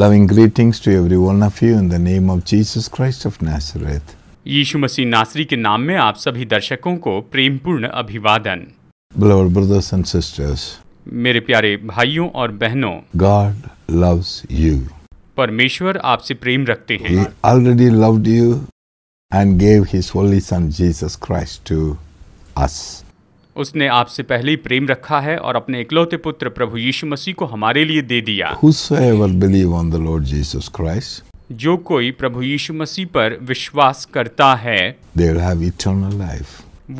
Loving greetings to every one of you in the name of Jesus Christ of Nazareth. यीशु मसीह नासरी के नाम में आप सभी दर्शकों को प्रेमपूर्ण अभिवादन Beloved brothers and sisters, मेरे प्यारे भाइयों और बहनों God loves you. परमेश्वर आपसे प्रेम रखते हैं He already loved you and gave His only Son Jesus Christ to us. उसने आपसे पहले ही प्रेम रखा है और अपने इकलौते पुत्र प्रभु यीशु मसीह को हमारे लिए दे दिया Christ, जो कोई प्रभु यीशु मसीह पर विश्वास करता है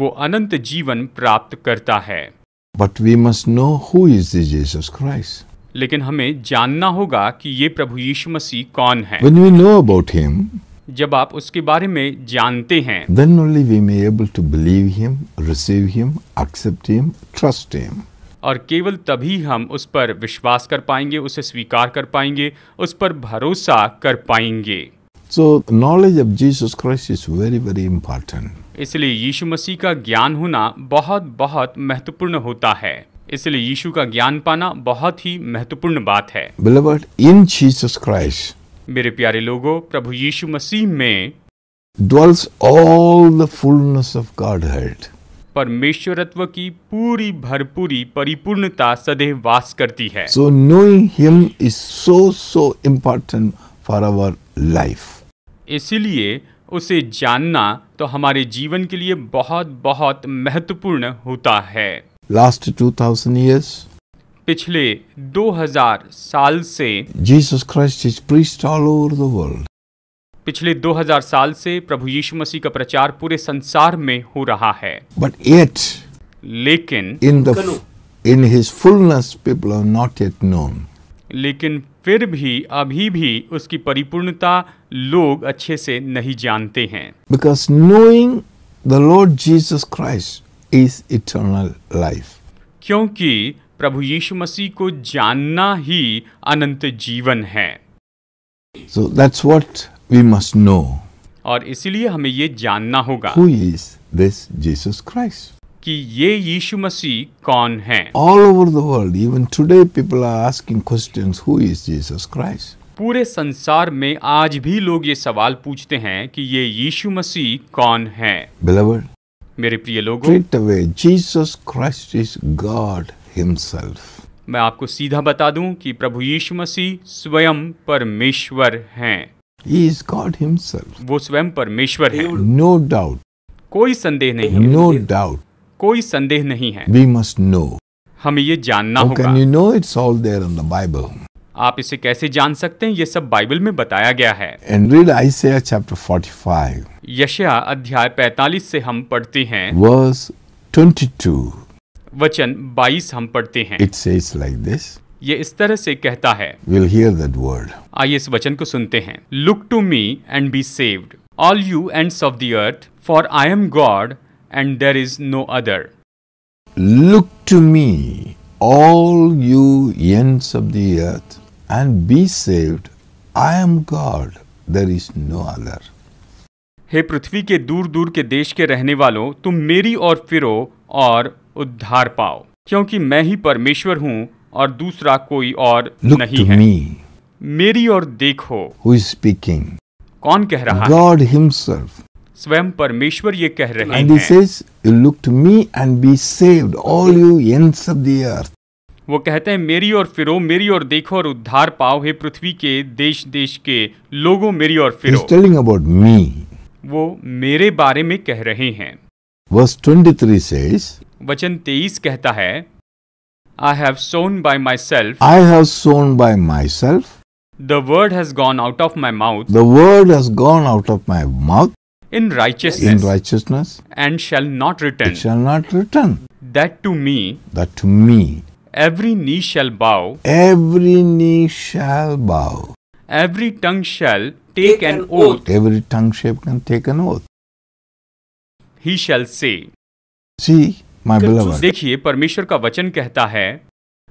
वो अनंत जीवन प्राप्त करता है but we must know who Christ लेकिन हमें जानना होगा कि ये प्रभु यीशु मसीह कौन है When we know about him, जब आप उसके बारे में जानते हैं देन ओनली वी मे और केवल तभी हम उस पर विश्वास कर पाएंगे उसे स्वीकार कर पाएंगे उस पर भरोसा कर पाएंगे so knowledge of Jesus Christ is very very important इसलिए यीशु मसीह का ज्ञान होना बहुत बहुत महत्वपूर्ण होता है इसलिए यीशु का ज्ञान पाना बहुत ही महत्वपूर्ण बात है बिलीवर इन जीसस क्राइस्ट मेरे प्यारे लोगों प्रभु यीशु मसीह में dwells all the fullness of Godhead. परमेश्वरत्व की पूरी भरपूरी परिपूर्णता सदैव वास करती है so knowing him is so so important for our life इसीलिए उसे जानना तो हमारे जीवन के लिए बहुत बहुत महत्वपूर्ण होता है लास्ट टू थाउजेंड ईयर्स पिछले 2000 साल से Jesus Christ is priest all over the world पिछले 2000 साल से प्रभु यीशु मसीह का प्रचार पूरे संसार में हो रहा है बट येट लेकिन in the in his fullness people are not yet known लेकिन फिर भी अभी भी उसकी परिपूर्णता लोग अच्छे से नहीं जानते हैं because knowing the Lord Jesus Christ is eternal life क्योंकि प्रभु यीशु मसीह को जानना ही अनंत जीवन है so that's what we must know और इसलिए हमें ये जानना होगा who is this Jesus Christ कि ये यीशु मसीह कौन है all over the world even today people are asking questions who is Jesus Christ पूरे संसार में आज भी लोग ये सवाल पूछते हैं कि ये यीशु मसीह कौन है Beloved, मेरे प्रिय लोगों, Jesus Christ is God himself मैं आपको सीधा बता दूं कि प्रभु यीशु मसीह स्वयं परमेश्वर हैं ही इज गॉड हिमसेल्फ वो स्वयं परमेश्वर है नो डाउट कोई संदेह नहीं नो डाउट कोई संदेह नहीं है वी मस्ट नो हमें ये जानना होगा can you know it's all there in the Bible आप इसे कैसे जान सकते हैं ये सब बाइबल में बताया गया है and read Isaiah chapter five Yashaya अध्याय पैतालीस से हम पढ़ते हैं वर्स 22 वचन 22 हम पढ़ते हैं इट सेज लाइक दिस ये इस तरह से कहता है विल हियर दैट वर्ड आइए इस वचन को सुनते हैं look to me and be saved all you ends of the earth for I am God and there is no other look to me all you ends of the earth and be saved I am God there is no other हे पृथ्वी के दूर दूर के देश के रहने वालों तुम मेरी और फिरो और उद्धार पाओ क्योंकि मैं ही परमेश्वर हूँ और दूसरा कोई और Look नहीं है me. मेरी और देखो स्पीकिंग कौन कह रहा God है himself. स्वयं परमेश्वर ये कह रहे and हैं says, you me and be saved, all you ends of the earth. वो कहते हैं मेरी और फिरो मेरी और देखो और उद्धार पाओ हे पृथ्वी के देश देश के लोगों मेरी और फिरो टेलिंग अबाउट मी वो मेरे बारे में कह रहे हैं Verse 23 says, वचन तेईस कहता है I have sworn by myself I have sworn The word has gone out of my mouth. The word has gone out of my mouth. In righteousness. In righteousness. And shall not return. It shall not return. That to me. That to me. Every knee shall bow. Every knee shall bow. Every tongue shall take, an, oath. Every tongue shall take an oath. He shall say. See, देखिए परमेश्वर का वचन कहता है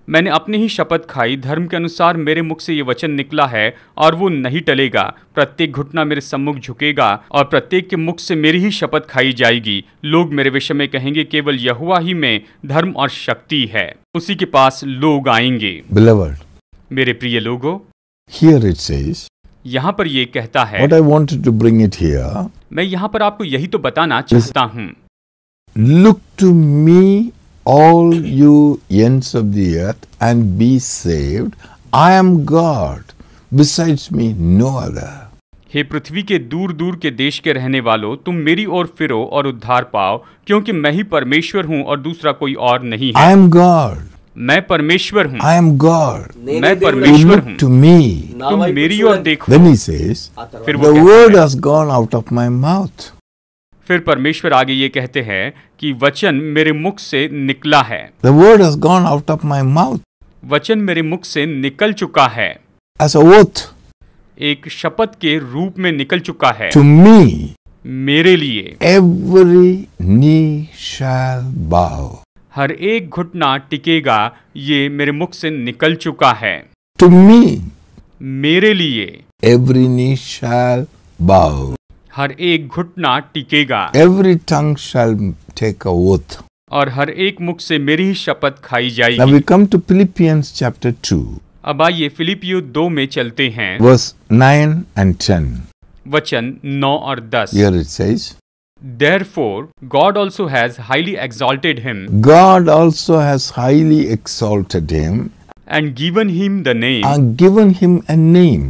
मैंने अपनी ही शपथ खाई धर्म के अनुसार मेरे मुख से ये वचन निकला है और वो नहीं टलेगा प्रत्येक घुटना मेरे सम्मुख झुकेगा और प्रत्येक के मुख से मेरी ही शपथ खाई जाएगी लोग मेरे विषय में कहेंगे केवल यहुआ ही में धर्म और शक्ति है उसी के पास लोग आएंगे Beloved, मेरे प्रिय लोगो Here यहाँ पर ये कहता है What I wanted to bring it here, मैं यहाँ पर आपको यही तो बताना चाहता हूँ Look to me, all you ends of the earth, and be saved. I am God. Besides me, no other. हे पृथ्वी के दूर दूर के देश के रहने वालों तुम मेरी ओर फिरो और उद्धार पाओ क्योंकि मैं ही परमेश्वर हूँ और दूसरा कोई और नहीं आई एम गॉड मैं परमेश्वर हूँ आई एम गॉड मैं परमेश्वर हूँ टू मी तुम मेरी ओर देखो then he says, फिर the word has gone out of my mouth. फिर परमेश्वर आगे ये कहते हैं कि वचन मेरे मुख से निकला है The word has gone out of my mouth. वचन मेरे मुख से निकल चुका है As a oath एक शपथ के रूप में निकल चुका है to me, मेरे लिए every knee shall bow. हर एक घुटना टिकेगा ये मेरे मुख से निकल चुका है टू मी मेरे लिए एवरी knee shall हर एक घुटना टिकेगा every tongue shall take a oath और हर एक मुख से मेरी शपथ खाई जाएगी now we come to Philippians chapter 2 अब आइए फिलिपियो दो में चलते हैं वर्स 9 एंड 10 वचन 9 और 10 here it says therefore God also has highly exalted him God also has highly exalted him and given him the name and given him a name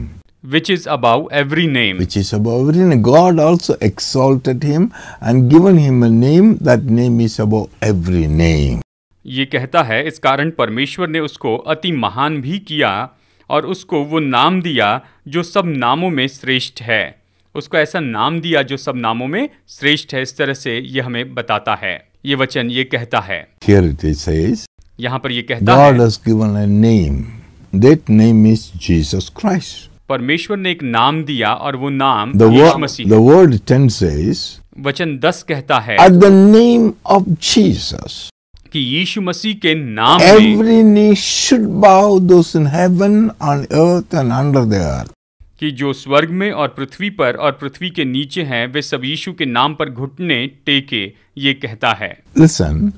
which is above every name. Which is above every name. God also exalted him and given him a name. That name is above every name. ये कहता है इस कारण परमेश्वर ने उसको अति महान भी किया और उसको वो नाम दिया जो सब नामों में श्रेष्ठ है उसको ऐसा नाम दिया जो सब नामों में श्रेष्ठ है इस तरह से ये हमें बताता है ये वचन ये कहता है Here it says, यहाँ पर ये कहता God है has given a name. That name is Jesus Christ. परमेश्वर ने एक नाम दिया और वो नाम मसीह वर्ड 10 says वचन दस कहता है at the name of Jesus कि यीशु मसीह के नाम every knee should bow those in heaven on earth and under the earth कि जो स्वर्ग में और पृथ्वी पर और पृथ्वी के नीचे हैं वे सब यीशु के नाम पर घुटने टेके ये कहता है लिसन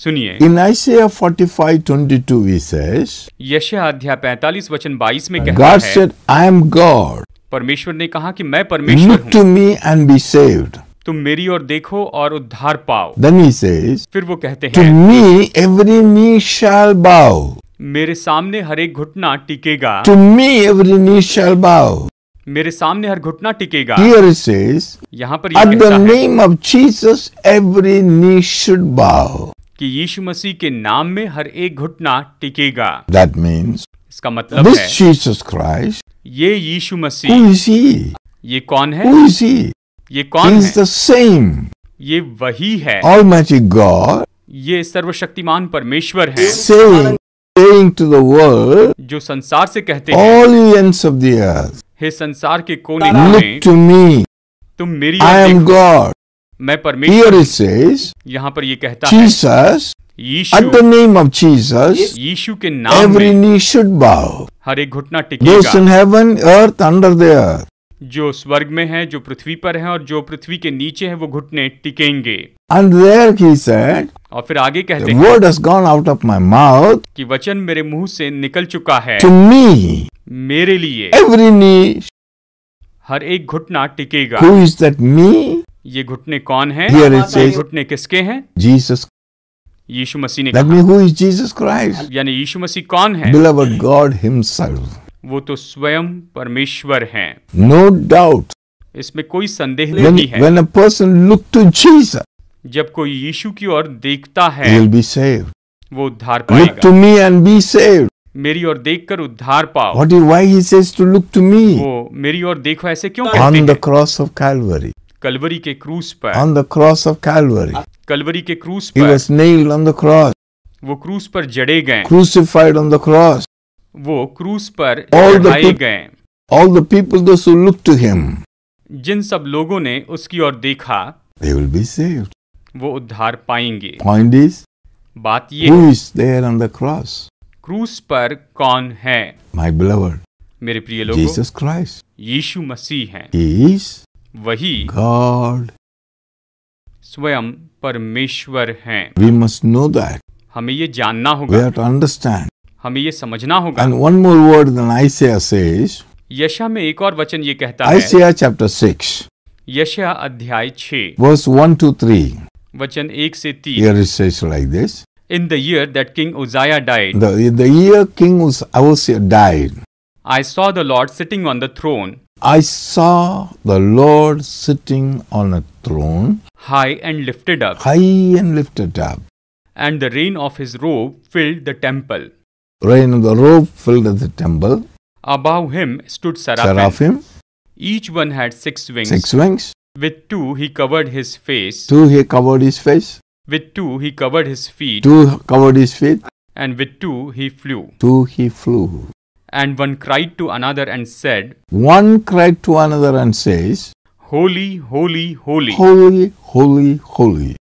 सुनिए in Isaiah forty five twenty two विशेष यश अध्याय पैंतालीस वचन बाईस में God said I am God परमेश्वर ने कहा कि मैं परमेश्वर हूँ। To me and be saved तुम मेरी और देखो और उद्धार पाओ Then he फिर वो कहते हैं मी एवरी नी शैल बाओ मेरे सामने हर एक घुटना टिकेगा टू मी एवरी नी शैल बाओ मेरे सामने हर घुटना टिकेगा यहाँ पर कि यीशु मसीह के नाम में हर एक घुटना टिकेगा दैट मीन्स इसका मतलब क्राइस्ट ये यीशु मसीह ये कौन है ये कौन He's द सेम ये वही है ऑल मैची गॉड ये सर्वशक्तिमान परमेश्वर है सेम टू द वर्ल्ड जो संसार से कहते हैं ऑल ऑफ द हे संसार के कोने में टू मी तुम मेरी आई एम गॉड मैं परमेश्वर यहाँ पर ये कहता Jesus, है यीशु के नाम एवरी नी शुड बाउ हर एक घुटना heaven earth under the earth जो स्वर्ग में है जो पृथ्वी पर है और जो पृथ्वी के नीचे है वो घुटने टिकेंगे अंडर और फिर आगे कहते word has gone out of my mouth कि वचन मेरे मुंह से निकल चुका है टू मी मेरे लिए एवरी नी हर एक घुटना टिकेगा हु इज दैट मी ये घुटने कौन है घुटने किसके हैं जीसस यीशु मसीह ने जीसस क्राइस्ट यानी यीशु मसीह कौन है बिलवर गॉड हिमसेल्फ वो तो स्वयं परमेश्वर हैं नो डाउट इसमें कोई संदेह नहीं है पर्सन लुक टू जीसस जब कोई यीशु की ओर देखता है वो उद्धार पाएगा लुक टू मी देखकर उद्धार पाओ what is why to look to me मेरी और देखो ऐसे क्यों on the cross of Calvary Calvary के क्रूस पर on the cross of Calvary Calvary के क्रूस पर ऑन द क्रॉस वो क्रूस पर जड़े गए क्रूसिफाइड ऑन द क्रॉस वो क्रूस पर चढ़ाए गए all the people those who look to him जिन सब लोगों ने उसकी ओर देखा दे विल बी सेव्ड वो उद्धार पाएंगे पॉइंट इज बात ये who is there on the cross क्रूस पर कौन है माय बिलवर्ड मेरे प्रिय लोगों जीसस क्राइस्ट यीशु मसीह है ही इज वही गॉड स्वयं परमेश्वर हैं वी मस्ट नो दैट हमें ये जानना होगा वी हैव टू अंडरस्टैंड हमें ये समझना होगा and one more word then Isaiah says यशा में एक और वचन ये कहता है आईसाया चैप्टर 6 यशा अध्याय 6 वर्स 1 टू 3 वचन 1 से 3 here it says like this in the year that king Uzziah died the year king King died died. I saw the Lord sitting on the throne I saw the Lord sitting on a throne, high and lifted up, high and lifted up, and the rain of his robe filled the temple. Rain of the robe filled the temple. Above him stood seraphim. seraphim. Each one had six wings. Six wings. With two he covered his face. Two he covered his face. With two he covered his feet. Two covered his feet. And with two he flew. Two he flew. And one cried to another and said, One cried to another and says, Holy, holy, holy. Holy, holy, holy.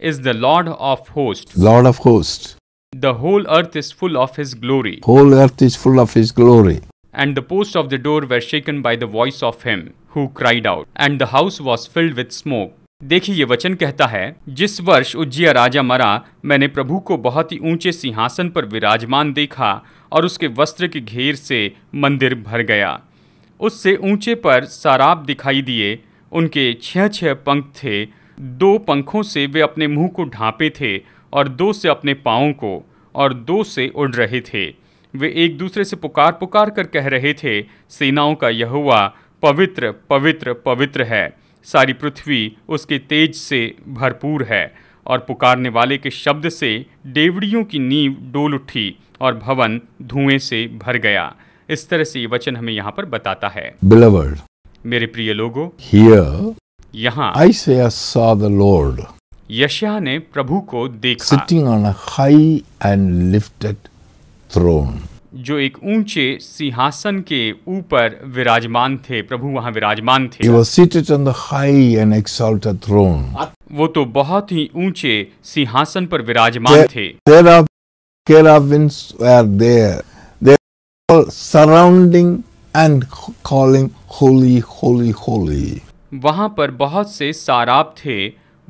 Is the Lord of hosts. Lord of hosts. The whole earth is full of his glory. Whole earth is full of his glory. And the posts of the door were shaken by the voice of him who cried out, and the house was filled with smoke. देखिए ये वचन कहता है जिस वर्ष उज्जिया राजा मरा मैंने प्रभु को बहुत ही ऊंचे सिंहासन पर विराजमान देखा और उसके वस्त्र के घेर से मंदिर भर गया उससे ऊंचे पर साराप दिखाई दिए उनके छः छः पंख थे दो पंखों से वे अपने मुंह को ढांपे थे और दो से अपने पाँव को और दो से उड़ रहे थे वे एक दूसरे से पुकार पुकार कर कह रहे थे सेनाओं का यह हुआ पवित्र पवित्र पवित्र है सारी पृथ्वी उसके तेज से भरपूर है और पुकारने वाले के शब्द से डेवड़ियों की नींव डोल उठी और भवन धुएं से भर गया इस तरह से ये वचन हमें यहाँ पर बताता है Beloved, मेरे प्रिय लोगों यहाँ Isaiah यशिया ने प्रभु को देखा sitting on a high and lifted जो एक ऊंचे सिंहासन के ऊपर विराजमान थे प्रभु वहां विराजमान थे वो तो बहुत ही ऊंचे सिंहासन पर विराजमान थे surrounding and calling holy holy holy वहां पर बहुत से साराप थे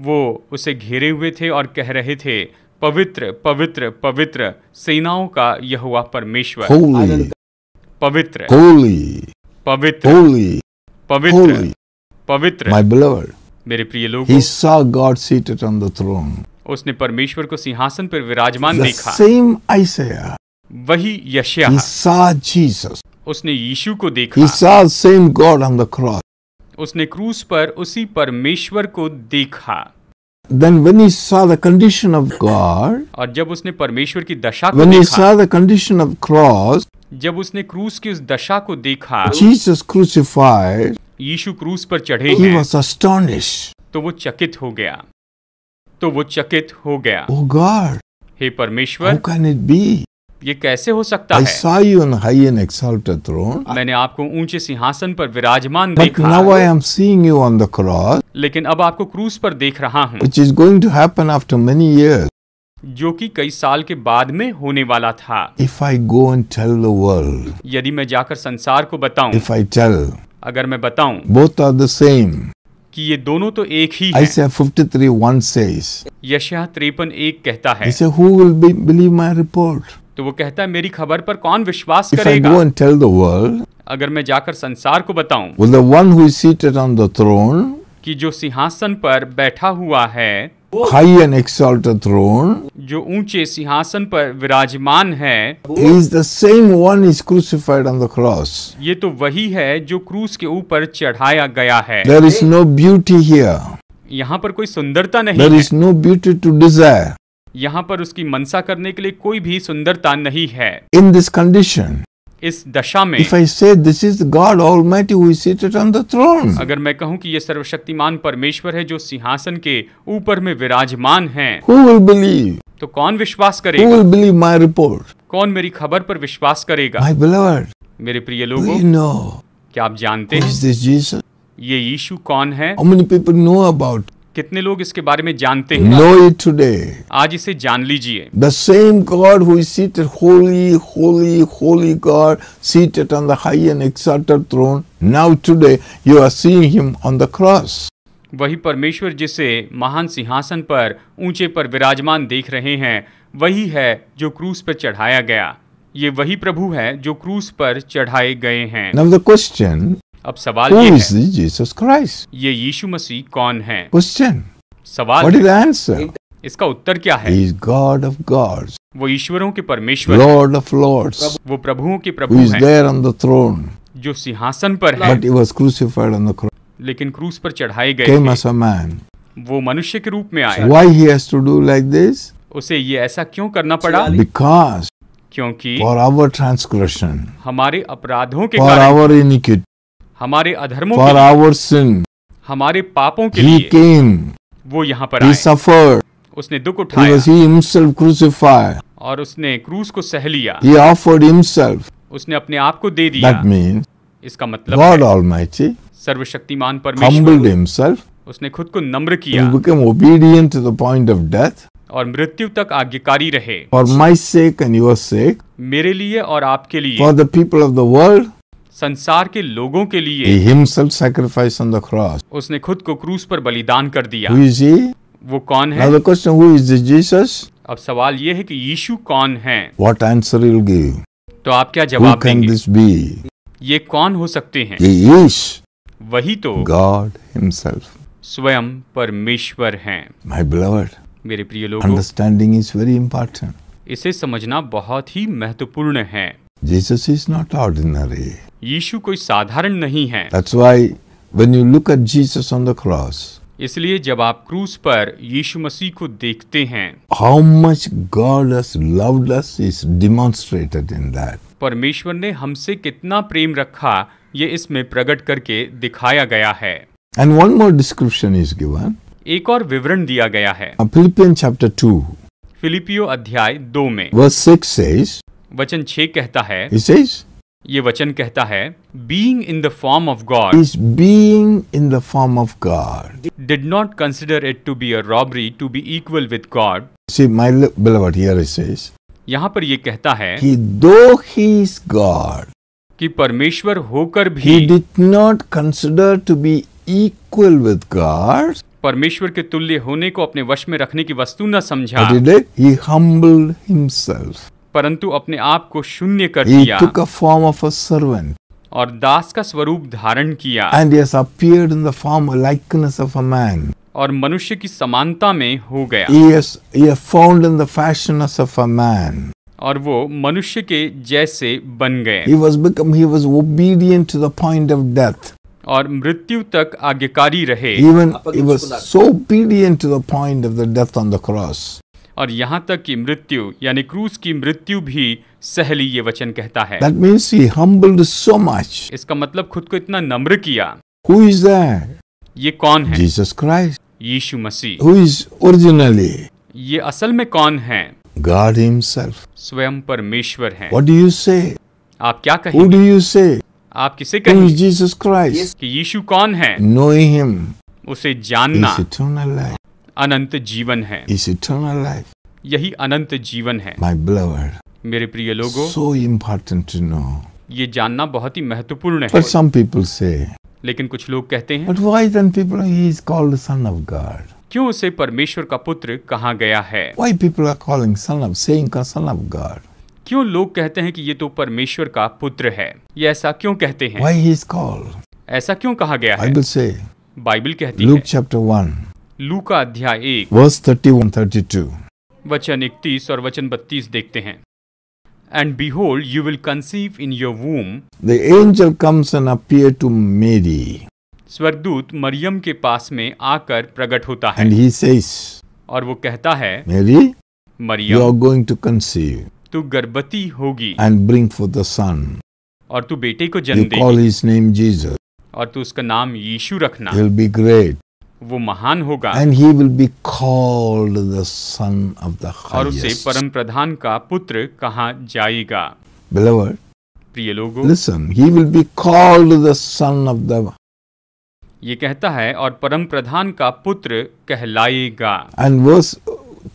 वो उसे घेरे हुए थे और कह रहे थे पवित्र पवित्र पवित्र सेनाओं का हुआ परमेश्वर पवित्र होली पवित्र होली पवित्र होली पवित्र माई बिलवर्ड मेरे प्रिय लोग उसने परमेश्वर को सिंहासन पर विराजमान देखा वही यशया उसने यीशु को देखा same God on the cross उसने क्रूस पर उसी परमेश्वर को देखा Then when he saw the condition of और जब उसने परमेश्वर की दशा को when देखा, when he saw the जब उसने क्रूस की उस दशा को देखा, Jesus crucified, यीशु क्रूस पर चढ़े हैं तो वो चकित हो गया तो वो चकित हो गया oh God, हे परमेश्वर ये कैसे हो सकता I है you on high and exalted throne. मैंने आपको ऊंचे सिंहासन पर विराजमान But देखा now I am seeing you on the cross, लेकिन अब आपको क्रूस पर देख रहा हूँ which is going to happen after many years. जो कि कई साल के बाद में होने वाला था if I go and tell the world यदि मैं जाकर संसार को बताऊं इफ आई टेल अगर मैं बताऊं बोथ आर द सेम कि ये दोनों तो एक ही है आई से 531 सेज यशया 351 कहता है इसे who will be believe my report तो वो कहता है मेरी खबर पर कौन विश्वास If करेगा इफ अगर मैं जाकर संसार को बताऊं वन हु इज कि जो सिंहासन पर बैठा हुआ है हाई एंड एक्सॉल्टेड थ्रोन जो ऊंचे सिंहासन पर विराजमान है is the same one is crucified on the cross ये तो वही है जो क्रूस के ऊपर चढ़ाया गया है there is no beauty here यहाँ पर कोई सुंदरता नहीं there is no beauty to desire यहाँ पर उसकी मनसा करने के लिए कोई भी सुंदरता नहीं है इन दिस कंडीशन इस दशा में throne, अगर मैं कहूं कि ये सर्वशक्तिमान परमेश्वर है जो सिंहासन के ऊपर में विराजमान है तो कौन विश्वास करेगा who will कौन मेरी खबर पर विश्वास करेगा my beloved, मेरे प्रिय लोगों क्या आप जानते हैं ये यीशु कौन है How many कितने लोग इसके बारे में जानते हैं नो इट टुडे आज इसे जान लीजिए the same God who is seated holy holy holy God seated on the high and exalted throne now today you are seeing him on the cross वही परमेश्वर जिसे महान सिंहासन पर ऊंचे पर विराजमान देख रहे हैं वही है जो क्रूस पर चढ़ाया गया ये वही प्रभु है जो क्रूस पर चढ़ाए गए हैं नाउ द क्वेश्चन अब सवाल Who ये है जीसस क्राइस्ट ये यीशु मसीह कौन है क्वेश्चन सवाल व्हाट इसका उत्तर क्या है God of gods. वो ईश्वरों के परमेश्वर लॉर्ड ऑफ लॉर्ड्स वो प्रभुओं के प्रभु ऑन द थ्रोन जो सिंहासन पर है लेकिन क्रूस पर चढ़ाए गए वो मनुष्य के रूप में आया व्हाई ही दिस उसे ये ऐसा क्यों करना पड़ा बिकॉज क्योंकि फॉर आवर ट्रांसग्रेशन हमारे अपराधों के फॉर आवर इनिक्विटी हमारे अधर्मों फॉर आवर सिन हमारे पापों के लिए came, वो यहाँ पर आए, suffered, उसने दुख उठाया और उसने क्रूस को सह लिया he offered himself, उसने अपने आप को दे दिया That means, इसका मतलब God Almighty, सर्वशक्तिमान परमेश्वर himself, उसने खुद को नम्र किया became obedient to the point of death, और मृत्यु तक आज्ञाकारी रहे for my sake and your sake मेरे लिए और आपके लिए for the people of the world संसार के लोगों के लिए उसने खुद को क्रूस पर बलिदान कर दिया वो कौन है अब सवाल ये है कि यीशु कौन है वॉट आंसर तो आप क्या जवाब देंगे? ये कौन हो सकते हैं वही तो गॉड हिमसेल्फ स्वयं परमेश्वर हैं माई बिलवर्ड मेरे प्रिय लोग अंडरस्टैंडिंग इज वेरी इंपॉर्टेंट इसे समझना बहुत ही महत्वपूर्ण है Jesus is not ordinary Yeshu कोई साधारण नहीं है इसलिए जब आप क्रूस पर यीशु मसीह को देखते हैं how much God is in that परमेश्वर ने हमसे कितना प्रेम रखा ये इसमें प्रकट करके दिखाया गया है and one more description is given एक और विवरण दिया गया है फिलिपियन चैप्टर टू फिलिपियो अध्याय दो में वर्स सिक्स वचन छह कहता है ये वचन कहता है being in the form of God is being in the form of God did not consider it to be a robbery to be equal with God see my beloved here says यहाँ पर ये कहता है कि दो ही God कि परमेश्वर होकर भी did did not consider to be equal with God परमेश्वर के तुल्य होने को अपने वश में रखने की वस्तु न समझा ही हम्बल्ड हिमसेल्फ परंतु अपने आप को शून्य कर दिया took a form of a servant. और दास का स्वरूप धारण किया And he has appeared in the form likeness of a man. और मनुष्य की समानता में हो गया he has, he has found in the fashion of a man. और वो मनुष्य के जैसे बन गए He was become, he was obedient to the point of death. और मृत्यु तक आज्ञाकारी रहे Even he was so obedient to the point of the death on the cross. और यहाँ तक कि मृत्यु यानी क्रूस की मृत्यु भी सहली ये वचन कहता है That means he humbled so much. इसका मतलब खुद को इतना नम्र किया Who is that? ये कौन है Jesus Christ. Yeshu Masih Who is originally? ये असल में कौन है God himself. स्वयं परमेश्वर है What do you say? आप क्या कहें Who do you say? आप किसे कहें Jesus Christ? कि यीशु कौन है Knowing him. उसे जानना अनंत जीवन है यही अनंत जीवन है माई ब्लवर मेरे प्रिय लोगों सो इम्पोर्टेंट टू नो ये जानना बहुत ही महत्वपूर्ण है सम पीपल से लेकिन कुछ लोग कहते हैं but why then people is called son of God क्यों उसे परमेश्वर का पुत्र कहा गया है why people are calling son of saying son of God क्यों लोग कहते हैं कि ये तो परमेश्वर का पुत्र है ये ऐसा क्यों कहते हैं ऐसा क्यों कहा गया है बाइबल कहती Luke है लूक चैप्टर 1 लू का अध्याय एक वर्स थर्टी टू वचन इकतीस और वचन बत्तीस देखते हैं and behold you will conceive in your womb the angel comes and appear to Mary स्वर्गदूत मरियम के पास में आकर प्रकट होता है एंड ही सेज और वो कहता है Mary Mariyam you are going to conceive तू गर्भवती होगी and bring forth the son और तू बेटे को जन्म देगी कॉल हिज नेम जीसस और तू उसका नाम यीशु रखना विल बी ग्रेट वो महान होगा and he will be called the son of the और उसे परम प्रधान का पुत्र कहा जाएगा Beloved, प्रिय लोगो listen he will be called the son of the ये कहता है और परम प्रधान का पुत्र कहलाएगा एंड वर्स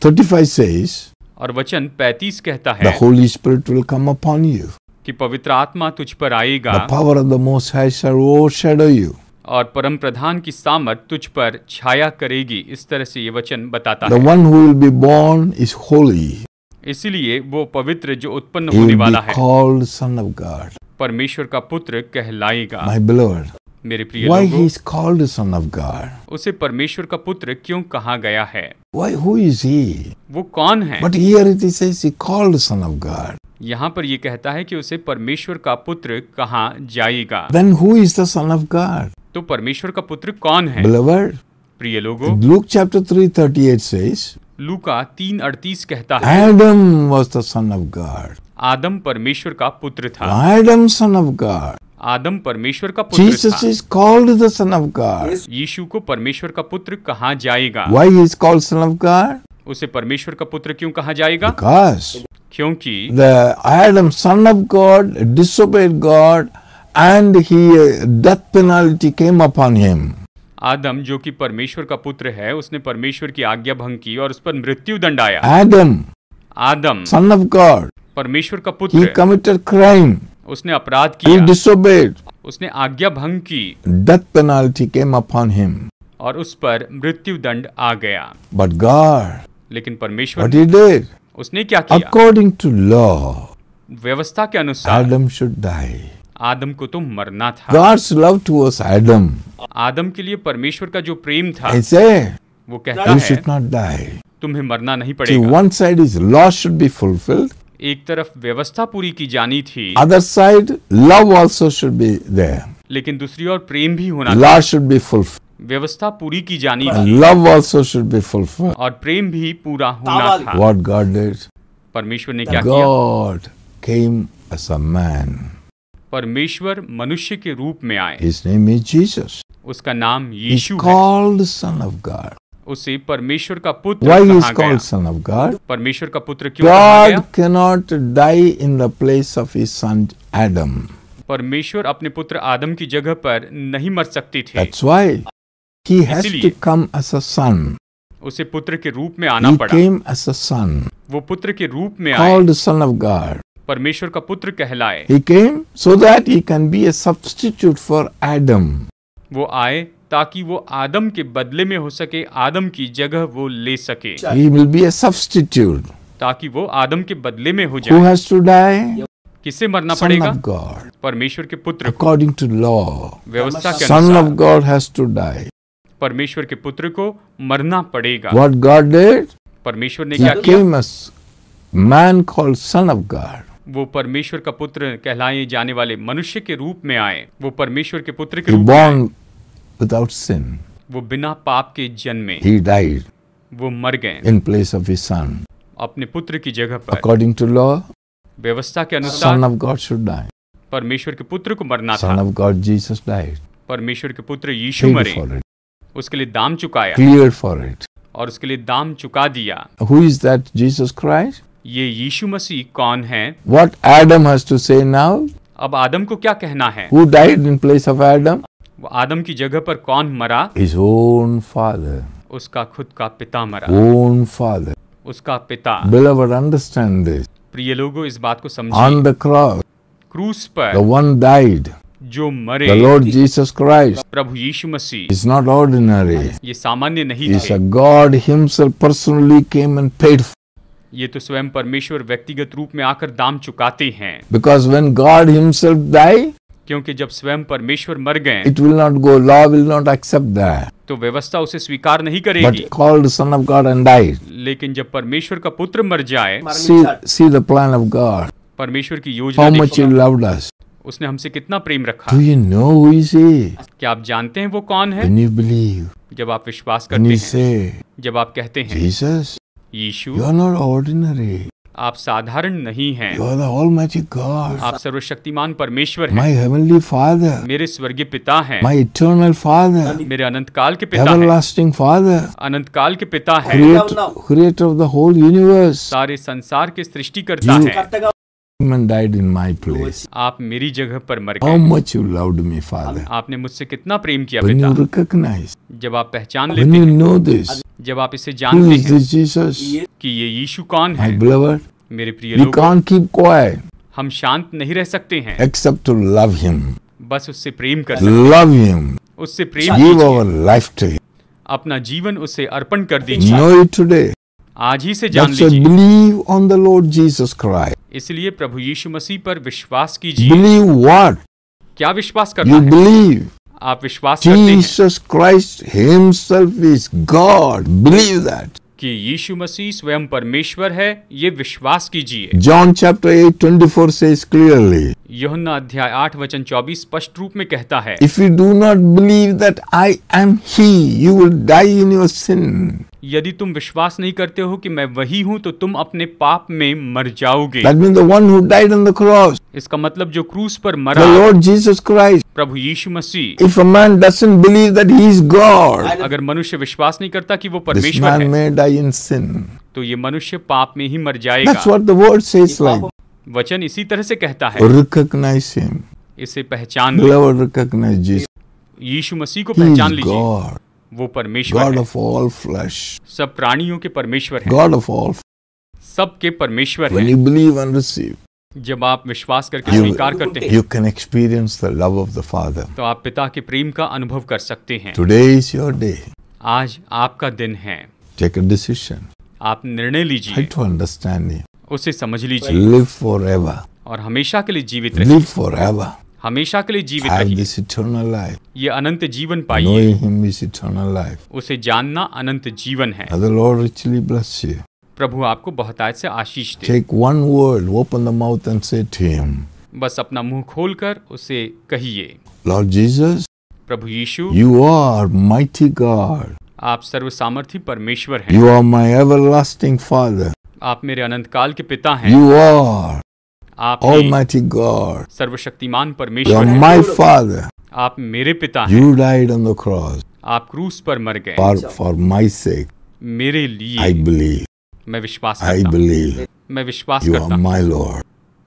35 सेज और वचन 35 कहता है the holy spirit will come upon you कि पवित्र आत्मा तुझ पर आएगा power of the most high shall overshadow you और परम प्रधान की सामर्थ तुझ पर छाया करेगी इस तरह से ये वचन बताता है इसलिए वो पवित्र जो उत्पन्न होने वाला है परमेश्वर का पुत्र कहलाएगा मेरे प्रिय Why उसे परमेश्वर का पुत्र क्यों कहा गया है वो कौन है But here it says he called यहाँ पर ये कहता है कि उसे परमेश्वर का पुत्र कहा जाएगा सन ऑफ गार्ड तो परमेश्वर का पुत्र कौन है प्रिय लोगों Luke chapter three thirty 338 says लूका अड़तीस कहता है Adam was the son of God आदम परमेश्वर का पुत्र था एडम सन ऑफ गॉड आदम परमेश्वर का पुत्र Jesus था is called the son of God. यीशु को परमेश्वर का पुत्र कहा जाएगा Why he is called son of God? उसे परमेश्वर का पुत्र क्यों कहा जाएगा Because क्योंकि the Adam son of God disobeyed God and he death penalty came upon him आदम जो कि परमेश्वर का पुत्र है उसने परमेश्वर की आज्ञा भंग की और उस पर मृत्यु दंड आया आदम आदम सन ऑफ गॉड परमेश्वर का पुत्र कमिटेड क्राइम उसने अपराध किया डिसोबेड उसने आज्ञा भंग की death penalty came upon him और उस पर मृत्यु दंड आ गया बट गॉड लेकिन परमेश्वर उसने क्या किया अकॉर्डिंग टू लॉ व्यवस्था के अनुसार एडम शुड डाई आदम को तो मरना था God's love towards Adam. आदम के लिए परमेश्वर का जो प्रेम था ऐसे वो कहता you should not die. तुम्हें मरना नहीं पड़ेगा. See, one side is law should be एक तरफ व्यवस्था पूरी की जानी थी other side love also should be there लेकिन दूसरी ओर प्रेम भी होना लव शुड बी फुलफिल व्यवस्था पूरी की जानी थी love also should be fulfil और प्रेम भी पूरा होना था व्हाट गॉड डिड परमेश्वर ने क्या किया God came as a man परमेश्वर मनुष्य के रूप में आए His name is Jesus. उसका नाम यीशु He's है called Son of God. उसे परमेश्वर का पुत्र Why he is called Son of God? परमेश्वर का पुत्र क्यों कहा गया? God cannot die in the place of his son Adam. परमेश्वर अपने पुत्र आदम की जगह पर नहीं मर सकती थे That's why he has to come as a son. उसे पुत्र के रूप में आना he पड़ा came as a son. वो पुत्र के रूप में आए. Called Son of God. परमेश्वर का पुत्र कहलाए so that he can be a substitute for Adam वो आए ताकि वो आदम के बदले में हो सके आदम की जगह वो ले सके ही ताकि वो आदम के बदले में हो जाए किसे मरना Son पड़ेगा गॉड परमेश्वर के पुत्र अकॉर्डिंग टू लॉ व्यवस्था के son of God has to die परमेश्वर के पुत्र को मरना पड़ेगा व्हाट गॉड डिड परमेश्वर ने क्या किया man called son of God वो परमेश्वर का पुत्र कहलाए जाने वाले मनुष्य के रूप में आए वो परमेश्वर के पुत्र के रूप में विदाउट सिन वो बिना पाप के जन्मे ही डाइड वो मर गए in place of his son अपने पुत्र की जगह पर अकॉर्डिंग टू लॉ व्यवस्था के अनुसार son of God should die परमेश्वर के पुत्र को मरना था son of God Jesus died परमेश्वर के पुत्र यीशु मरे उसके लिए दाम चुकाया क्लियर फॉर इट और उसके लिए दाम चुका दिया who is that Jesus Christ ये यीशु मसीह कौन है what Adam to say now अब आदम को क्या कहना है who died in place of Adam आदम की जगह पर कौन मरा हिज ओन फादर उसका खुद का पिता मरा ओन फादर उसका पिता बिलवर्ड अंडरस्टैंड दिस प्रिय लोगों इस बात को समझ ऑन द क्रॉस क्रूस पर द वन डाइड जो मरे द लॉर्ड जीसस क्राइस्ट प्रभु यीशु मसीह इज नॉट ऑर्डिनरी ये सामान्य नहीं is a God himself personally came and paid ये तो स्वयं परमेश्वर व्यक्तिगत रूप में आकर दाम चुकाते हैं because when God himself die क्योंकि जब स्वयं परमेश्वर मर गए it will not go law will not accept that तो व्यवस्था उसे स्वीकार नहीं करेगी called son of God and die लेकिन जब परमेश्वर का पुत्र मर जाए see the plan of God परमेश्वर की योजना how much he loved us उसने हमसे कितना प्रेम रखा Do you know who is he? क्या आप जानते हैं वो कौन है When you believe, जब आप विश्वास करते हैं say, जब आप कहते हैं Jesus, यीशु यू आर नॉट ऑर्डिनरी आप साधारण नहीं हैं you are all magic God आप सर्वशक्तिमान परमेश्वर हैं माय हेवनली फादर मेरे स्वर्गीय पिता हैं माई इटर्नल फादर मेरे अनंत काल के पिता हैं लास्टिंग फादर अनंत काल के पिता हैं creator of the whole universe सारे संसार के सृष्टि करता है man died in my place आप मेरी जगह पर मर गए how much you loved me father आपने मुझसे कितना प्रेम किया when पिता you recognize जब आप पहचान लेते when you know this जब आप इसे जानते हैं this Jesus कि ये यीशु कौन है my beloved मेरे प्रिय we can't keep quiet हम शांत नहीं रह सकते हैं except to love him बस उससे प्रेम कर सकते love him उससे प्रेम give our life to him अपना जीवन उसे अर्पण कर दीजिए know it today आज ही से जान लीजिए believe on the Lord Jesus Christ इसलिए प्रभु यीशु मसीह पर विश्वास कीजिए बिलीव व्हाट क्या विश्वास करना you है बिलीव आप विश्वास Jesus हेम himself is God believe that कि यीशु मसीह स्वयं परमेश्वर है ये विश्वास कीजिए जॉन चैप्टर 8 24 says क्लियरली योहन्ना अध्याय आठ वचन चौबीस स्पष्ट रूप में कहता है if you do not believe that I am he you will die in your sin यदि तुम विश्वास नहीं करते हो कि मैं वही हूं तो तुम अपने पाप में मर जाओगे That means the one who died on the cross. इसका मतलब जो क्रूस पर मरा the Lord Jesus Christ. प्रभु यीशु मसीह if a man doesn't believe that he is God अगर मनुष्य विश्वास नहीं करता कि वो परमेश्वर है, may die in sin. तो ये मनुष्य पाप में ही मर जाएगा That's what the word says like. वचन इसी तरह से कहता है इसे पहचान यीशु मसीह को पहचान लीजिए वो परमेश्वर गॉड ऑफ ऑल फ्लैश सब प्राणियों के परमेश्वर है गॉड ऑफ ऑल सब के परमेश्वर When जब आप विश्वास करके स्वीकार करते हैं you can experience the love of the father तो आप पिता के प्रेम का अनुभव कर सकते हैं टुडे इज योर डे आज आपका दिन है टेक अ डिसीजन आप निर्णय लीजिए टू अंडरस्टैंड उसे समझ लीजिए लिव फॉर एवर और हमेशा के लिए जीवित रहिए लिव फॉर एवर हमेशा के लिए जीवित रहिए ये अनंत जीवन पाइए उसे जानना अनंत जीवन है प्रभु आपको बहुतायत से आशीष दे take one word open the mouth and say to him बस अपना मुंह खोलकर उसे कहिए लॉर्ड जीसस प्रभु यीशु यू आर माइटी गॉड आप सर्व सामर्थी परमेश्वर हैं you are my everlasting father आप मेरे अनंत काल के पिता हैं यू आर आप Almighty गॉड सर्वशक्तिमान परमेश्वर हैं माय फादर आप मेरे पिता हैं you died on the cross आप क्रूस पर मर गए फॉर फॉर माय सेक मेरे लिए आई बिलीव मैं विश्वास करता आई बिलीव मैं विश्वास you करता हूं माय लॉर्ड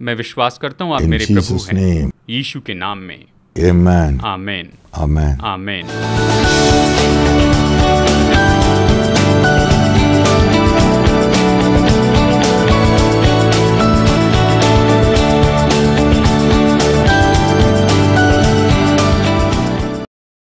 मैं विश्वास करता हूं आप मेरे प्रभु हैं यीशु के नाम में आमेन आमेन आमेन आमेन